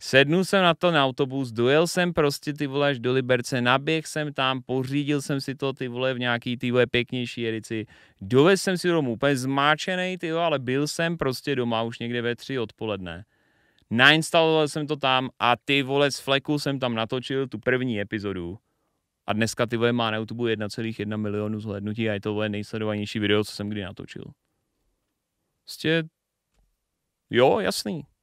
Sednul jsem na to na autobus, dojel jsem prostě ty vole až do Liberce, naběh jsem tam, pořídil jsem si to ty vole v nějaký ty vole pěknější jedici. Dovez jsem si domů úplně zmáčený, ty vole, ale byl jsem prostě doma už někde ve tři odpoledne. Nainstaloval jsem to tam a ty vole z fleku jsem tam natočil tu první epizodu. A dneska ty vole má na YouTube 1,1 milionu zhlédnutí a je to vole nejsledovanější video, co jsem kdy natočil. Prostě, jo, jasný.